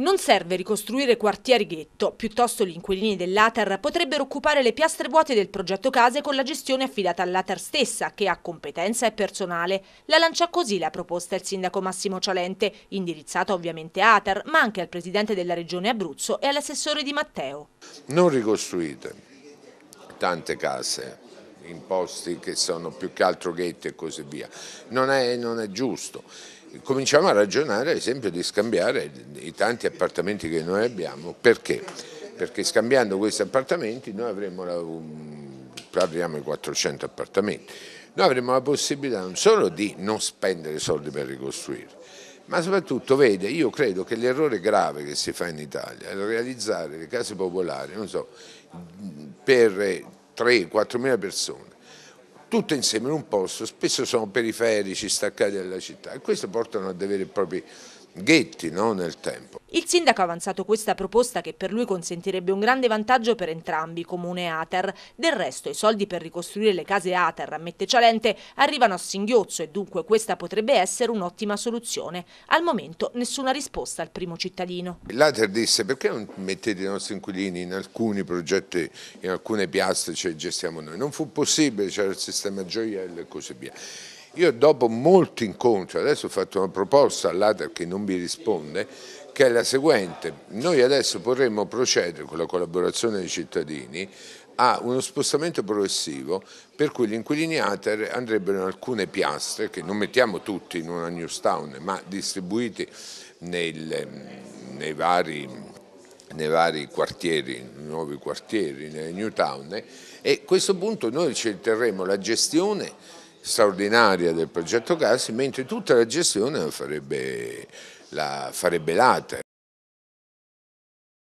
Non serve ricostruire quartieri ghetto, piuttosto gli inquilini dell'ATER potrebbero occupare le piastre vuote del progetto case con la gestione affidata all'ATER stessa, che ha competenza e personale. La lancia così la proposta il sindaco Massimo Cialente, indirizzata ovviamente a Atar, ma anche al presidente della regione Abruzzo e all'assessore Di Matteo. Non ricostruite tante case, in posti che sono più che altro ghetti e così via. Non è, non è giusto. Cominciamo a ragionare ad esempio di scambiare i tanti appartamenti che noi abbiamo, perché? Perché scambiando questi appartamenti noi avremo la, parliamo di 400 appartamenti, noi avremo la possibilità non solo di non spendere soldi per ricostruire, ma soprattutto vede, io credo che l'errore grave che si fa in Italia è realizzare le case popolari, so, per 3-4 mila persone tutte insieme in un posto, spesso sono periferici, staccati dalla città e questo portano dei veri e propri ghetti no, nel tempo. Il sindaco ha avanzato questa proposta che per lui consentirebbe un grande vantaggio per entrambi, comune e Ater. Del resto i soldi per ricostruire le case Ater, ammette Cialente, arrivano a singhiozzo e dunque questa potrebbe essere un'ottima soluzione. Al momento nessuna risposta al primo cittadino. L'Ater disse perché non mettete i nostri inquilini in alcuni progetti, in alcune piazze ce cioè li gestiamo noi. Non fu possibile, c'era il sistema Massimo Gioiello e così via. Io dopo molti incontri, adesso ho fatto una proposta all'ATAR che non mi risponde, che è la seguente, noi adesso vorremmo procedere con la collaborazione dei cittadini a uno spostamento progressivo per cui gli inquilini ATER andrebbero in alcune piastre, che non mettiamo tutti in una news town, ma distribuiti nel, nei vari nei vari quartieri, nuovi quartieri, nelle new town eh, e a questo punto noi ci terremo la gestione straordinaria del progetto Casi, mentre tutta la gestione la farebbe, la farebbe l'ATER.